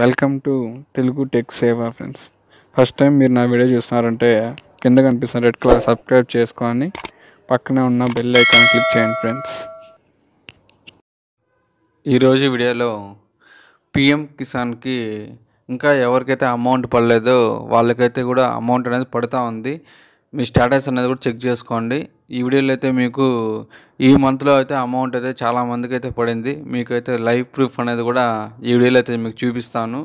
welcome to Telugu tech Seva friends first time మీరు నా video చూస్తున్నారంటే కింద కనిపిస్తున్న రెడ్ కలర్ సబ్స్క్రైబ్ చేసుకొని పక్కనే ఉన్న బెల్ ఐకాన్ క్లిక్ చేయండి ఫ్రెండ్స్ ఈరోజు వీడియోలో పిఎం కిసాన్కి ఇంకా ఎవరికైతే అమౌంట్ పడలేదో వాళ్ళకైతే కూడా అమౌంట్ అనేది పడుతూ ఉంది మీ స్టేటస్ అనేది కూడా చెక్ చేసుకోండి ఈ వీడియోలో అయితే మీకు ఈ మంత్లో అయితే అమౌంట్ అయితే చాలామందికి అయితే పడింది మీకు అయితే లైవ్ ప్రూఫ్ అనేది కూడా ఈ వీడియోలో అయితే మీకు చూపిస్తాను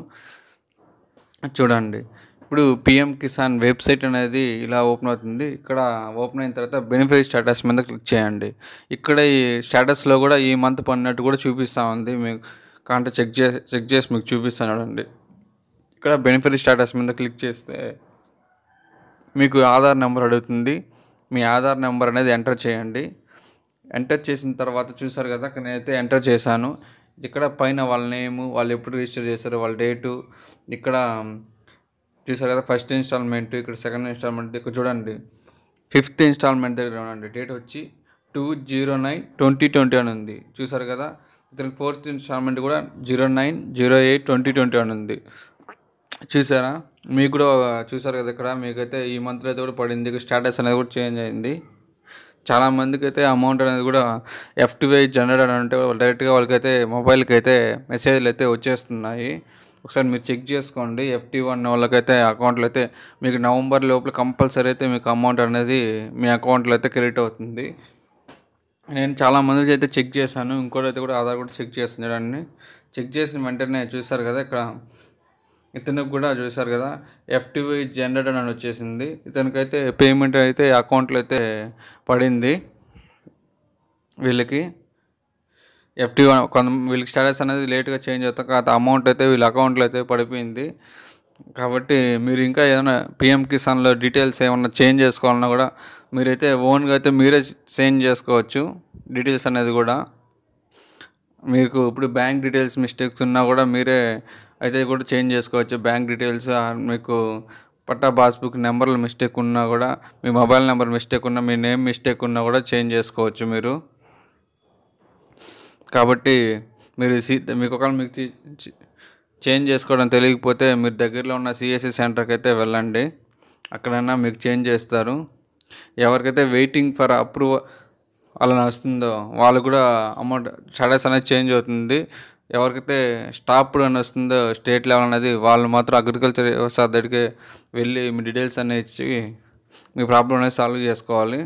చూడండి ఇప్పుడు పిఎం కిసాన్ వెబ్సైట్ అనేది ఇలా ఓపెన్ అవుతుంది ఇక్కడ ఓపెన్ అయిన తర్వాత బెనిఫిట్ స్టేటస్ మీద క్లిక్ చేయండి ఇక్కడ ఈ స్టేటస్లో కూడా ఈ మంత్ పడినట్టు కూడా చూపిస్తూ ఉంది మీకు కాంటే చెక్ చే చెక్ చేసి మీకు చూపిస్తాను చూడండి ఇక్కడ బెనిఫిట్ స్టేటస్ మీద క్లిక్ చేస్తే మీకు ఆధార్ నెంబర్ అడుగుతుంది మీ ఆధార్ నెంబర్ అనేది ఎంటర్ చేయండి ఎంటర్ చేసిన తర్వాత చూసారు కదా అక్కడ నేనైతే ఎంటర్ చేశాను ఇక్కడ పైన వాళ్ళ నేము వాళ్ళు ఎప్పుడు రిజిస్టర్ చేశారు వాళ్ళ డేటు ఇక్కడ చూసారు కదా ఫస్ట్ ఇన్స్టాల్మెంట్ ఇక్కడ సెకండ్ ఇన్స్టాల్మెంట్ ఇక్కడ చూడండి ఫిఫ్త్ ఇన్స్టాల్మెంట్ దగ్గర చూడండి డేట్ వచ్చి two zero nine twenty twenty అని ఉంది చూసారు కదా ఇతనికి ఫోర్త్ ఇన్స్టాల్మెంట్ కూడా zero nine zero eight twenty twenty అని ఉంది చూసారా మీకు కూడా చూసారు కదా ఇక్కడ మీకైతే ఈ మంత్లో అయితే కూడా పడింది స్టేటస్ అనేది కూడా చేంజ్ అయింది చాలామందికి అయితే అమౌంట్ అనేది కూడా ఎఫ్టీఐ జనరేట్ అంటే డైరెక్ట్గా వాళ్ళకైతే మొబైల్కి అయితే మెసేజ్లు అయితే వచ్చేస్తున్నాయి ఒకసారి మీరు చెక్ చేసుకోండి ఎఫ్టీ వన్ వాళ్ళకైతే అకౌంట్లో అయితే మీకు నవంబర్ లోపల కంపల్సరీ అయితే మీకు అమౌంట్ అనేది మీ అకౌంట్లో అయితే క్రెడిట్ అవుతుంది నేను చాలా మందికి అయితే చెక్ చేశాను ఇంకోటి అయితే కూడా ఆధార్ కూడా చెక్ చేస్తున్నాడు చెక్ చేసిన వెంటనే చూసారు కదా ఇక్కడ ఇతనికి కూడా చూశారు కదా ఎఫ్టీవీ జనరేటర్ అని వచ్చేసింది ఇతనికైతే పేమెంట్ అయితే అకౌంట్లో అయితే పడింది వీళ్ళకి ఎఫ్టీ కొంత వీళ్ళకి స్టేటస్ అనేది లేట్గా చేంజ్ అవుతాం కాదు అమౌంట్ అయితే వీళ్ళ అకౌంట్లో అయితే పడిపోయింది కాబట్టి మీరు ఇంకా ఏదైనా పిఎం కిసాన్లో డీటెయిల్స్ ఏమైనా చేంజ్ చేసుకోవాలన్నా కూడా మీరైతే ఓన్గా అయితే మీరే చేంజ్ చేసుకోవచ్చు డీటెయిల్స్ అనేది కూడా మీకు ఇప్పుడు బ్యాంక్ డీటెయిల్స్ మిస్టేక్స్ ఉన్నా కూడా మీరే అయితే కూడా చేంజ్ చేసుకోవచ్చు బ్యాంక్ డీటెయిల్స్ మీకు పట్టా పాస్బుక్ నెంబర్లు మిస్టేక్ ఉన్నా కూడా మీ మొబైల్ నెంబర్ మిస్టేక్ ఉన్నా మీ నేమ్ మిస్టేక్ ఉన్నా కూడా చేంజ్ చేసుకోవచ్చు మీరు కాబట్టి మీరు సీ మీకు ఒకవేళ మీకు చేంజ్ చేసుకోవడం తెలియకపోతే మీరు దగ్గరలో ఉన్న సిఎస్సి సెంటర్కి e అయితే వెళ్ళండి అక్కడైనా మీకు చేంజ్ చేస్తారు ఎవరికైతే వెయిటింగ్ ఫర్ అప్రూవల్ అలా వస్తుందో వాళ్ళు కూడా అమౌంట్ స్టేటస్ అనేది చేంజ్ అవుతుంది ఎవరికైతే స్టాప్ అని వస్తుందో స్టేట్ లెవెల్ అనేది వాళ్ళు మాత్రం అగ్రికల్చర్ సార్ దగ్గరికి వెళ్ళి మీ డీటెయిల్స్ అన్నీ ఇచ్చి మీ ప్రాబ్లం అనేది సాల్వ్ చేసుకోవాలి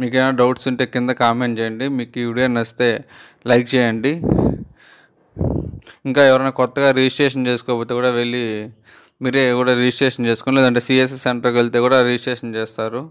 మీకు ఏమైనా డౌట్స్ ఉంటే కింద కామెంట్ చేయండి మీకు ఈ వీడియో నచ్చితే లైక్ చేయండి ఇంకా ఎవరైనా కొత్తగా రిజిస్ట్రేషన్ చేసుకోకపోతే కూడా వెళ్ళి మీరే కూడా రిజిస్ట్రేషన్ చేసుకుని లేదంటే సిఎస్ఎస్ సెంటర్కి వెళ్తే కూడా రిజిస్ట్రేషన్ చేస్తారు